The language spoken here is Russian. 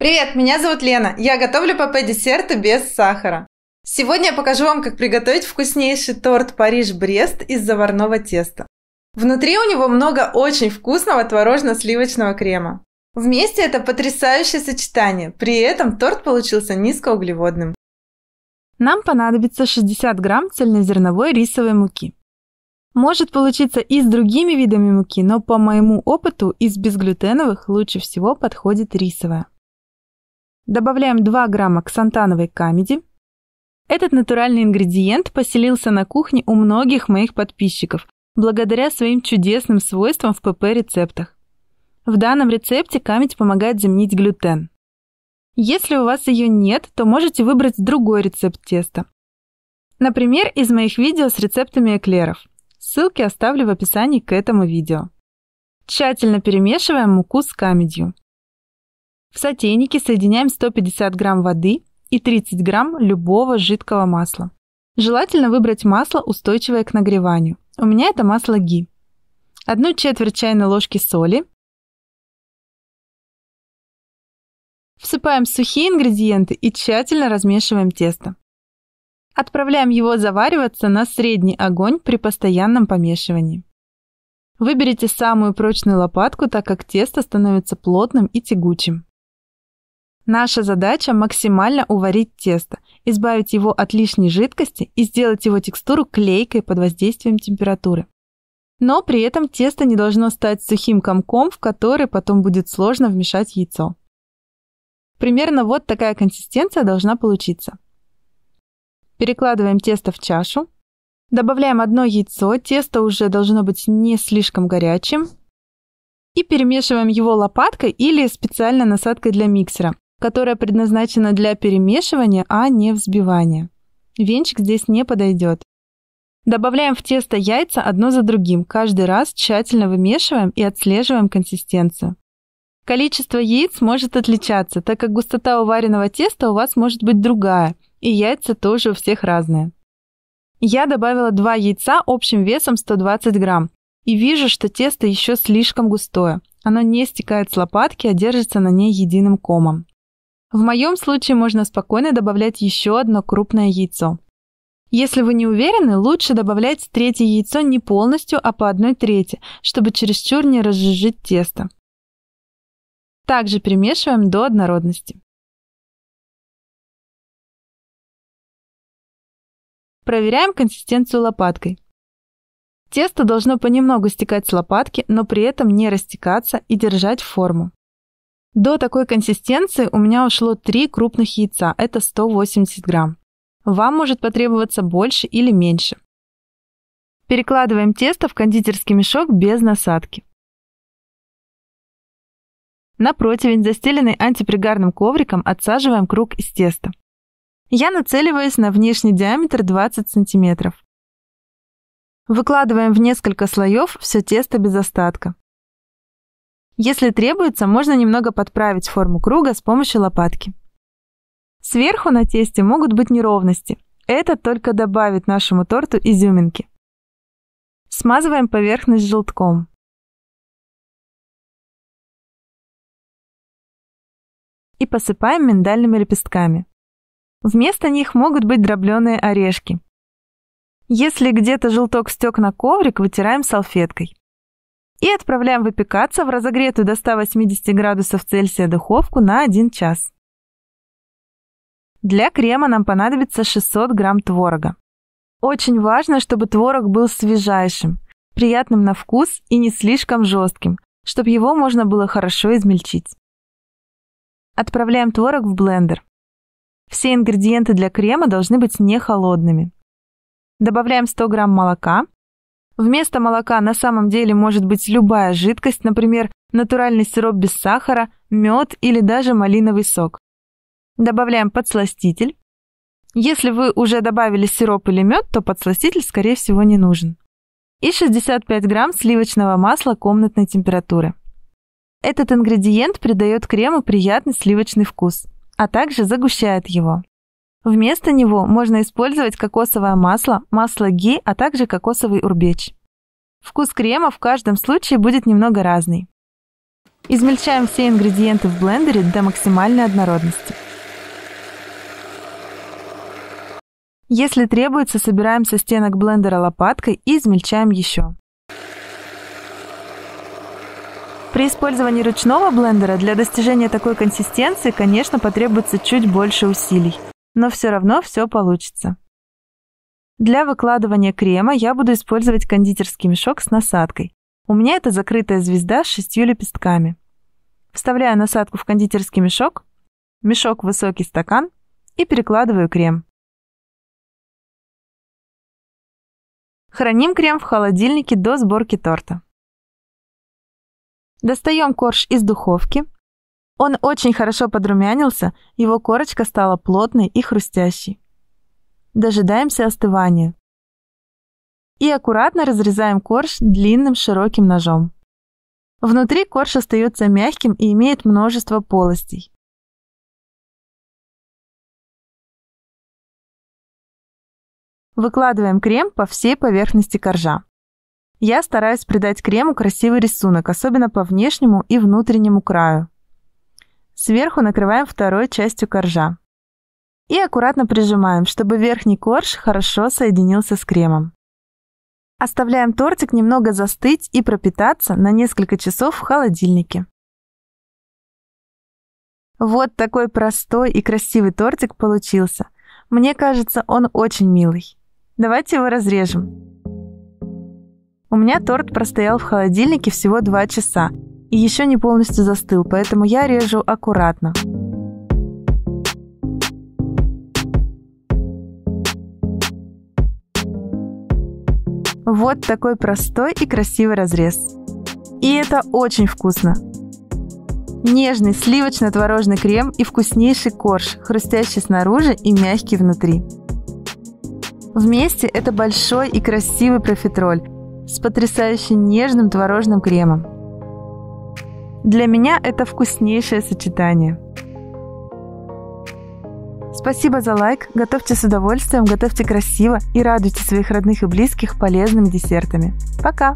Привет, меня зовут Лена. Я готовлю ПП-десерты без сахара. Сегодня я покажу вам, как приготовить вкуснейший торт Париж-Брест из заварного теста. Внутри у него много очень вкусного творожно-сливочного крема. Вместе это потрясающее сочетание, при этом торт получился низкоуглеводным. Нам понадобится 60 грамм цельнозерновой рисовой муки. Может получиться и с другими видами муки, но по моему опыту из безглютеновых лучше всего подходит рисовая. Добавляем 2 грамма ксантановой камеди. Этот натуральный ингредиент поселился на кухне у многих моих подписчиков благодаря своим чудесным свойствам в ПП-рецептах. В данном рецепте камедь помогает заменить глютен. Если у вас ее нет, то можете выбрать другой рецепт теста. Например, из моих видео с рецептами эклеров. Ссылки оставлю в описании к этому видео. Тщательно перемешиваем муку с камедью. В сотейнике соединяем 150 грамм воды и 30 грамм любого жидкого масла. Желательно выбрать масло, устойчивое к нагреванию. У меня это масло ги. Одну четверть чайной ложки соли. Всыпаем сухие ингредиенты и тщательно размешиваем тесто. Отправляем его завариваться на средний огонь при постоянном помешивании. Выберите самую прочную лопатку, так как тесто становится плотным и тягучим. Наша задача максимально уварить тесто, избавить его от лишней жидкости и сделать его текстуру клейкой под воздействием температуры. Но при этом тесто не должно стать сухим комком, в который потом будет сложно вмешать яйцо. Примерно вот такая консистенция должна получиться. Перекладываем тесто в чашу. Добавляем одно яйцо, тесто уже должно быть не слишком горячим. И перемешиваем его лопаткой или специальной насадкой для миксера которая предназначена для перемешивания, а не взбивания. Венчик здесь не подойдет. Добавляем в тесто яйца одно за другим, каждый раз тщательно вымешиваем и отслеживаем консистенцию. Количество яиц может отличаться, так как густота уваренного теста у вас может быть другая, и яйца тоже у всех разные. Я добавила 2 яйца общим весом 120 грамм и вижу, что тесто еще слишком густое. Оно не стекает с лопатки, а держится на ней единым комом. В моем случае можно спокойно добавлять еще одно крупное яйцо. Если вы не уверены, лучше добавлять третье яйцо не полностью, а по одной трети, чтобы чересчур не разжижить тесто. Также перемешиваем до однородности. Проверяем консистенцию лопаткой. Тесто должно понемногу стекать с лопатки, но при этом не растекаться и держать форму. До такой консистенции у меня ушло 3 крупных яйца, это 180 грамм. Вам может потребоваться больше или меньше. Перекладываем тесто в кондитерский мешок без насадки. На противень, застеленный антипригарным ковриком, отсаживаем круг из теста. Я нацеливаюсь на внешний диаметр 20 см. Выкладываем в несколько слоев все тесто без остатка. Если требуется, можно немного подправить форму круга с помощью лопатки. Сверху на тесте могут быть неровности. Это только добавит нашему торту изюминки. Смазываем поверхность желтком. И посыпаем миндальными лепестками. Вместо них могут быть дробленые орешки. Если где-то желток стек на коврик, вытираем салфеткой и отправляем выпекаться в разогретую до 180 градусов Цельсия духовку на 1 час. Для крема нам понадобится 600 грамм творога. Очень важно, чтобы творог был свежайшим, приятным на вкус и не слишком жестким, чтобы его можно было хорошо измельчить. Отправляем творог в блендер. Все ингредиенты для крема должны быть не холодными. Добавляем 100 грамм молока, Вместо молока на самом деле может быть любая жидкость, например, натуральный сироп без сахара, мед или даже малиновый сок. Добавляем подсластитель. Если вы уже добавили сироп или мед, то подсластитель, скорее всего, не нужен. И 65 грамм сливочного масла комнатной температуры. Этот ингредиент придает крему приятный сливочный вкус, а также загущает его. Вместо него можно использовать кокосовое масло, масло ги, а также кокосовый урбеч. Вкус крема в каждом случае будет немного разный. Измельчаем все ингредиенты в блендере до максимальной однородности. Если требуется, собираем со стенок блендера лопаткой и измельчаем еще. При использовании ручного блендера для достижения такой консистенции, конечно, потребуется чуть больше усилий но все равно все получится. Для выкладывания крема я буду использовать кондитерский мешок с насадкой. У меня это закрытая звезда с шестью лепестками. Вставляю насадку в кондитерский мешок, мешок в высокий стакан и перекладываю крем. Храним крем в холодильнике до сборки торта. Достаем корж из духовки – он очень хорошо подрумянился, его корочка стала плотной и хрустящей. Дожидаемся остывания. И аккуратно разрезаем корж длинным широким ножом. Внутри корж остается мягким и имеет множество полостей. Выкладываем крем по всей поверхности коржа. Я стараюсь придать крему красивый рисунок, особенно по внешнему и внутреннему краю. Сверху накрываем второй частью коржа. И аккуратно прижимаем, чтобы верхний корж хорошо соединился с кремом. Оставляем тортик немного застыть и пропитаться на несколько часов в холодильнике. Вот такой простой и красивый тортик получился. Мне кажется, он очень милый. Давайте его разрежем. У меня торт простоял в холодильнике всего 2 часа – и еще не полностью застыл, поэтому я режу аккуратно. Вот такой простой и красивый разрез. И это очень вкусно. Нежный сливочно-творожный крем и вкуснейший корж, хрустящий снаружи и мягкий внутри. Вместе это большой и красивый профитроль с потрясающе нежным творожным кремом. Для меня это вкуснейшее сочетание. Спасибо за лайк, готовьте с удовольствием, готовьте красиво и радуйте своих родных и близких полезными десертами. Пока!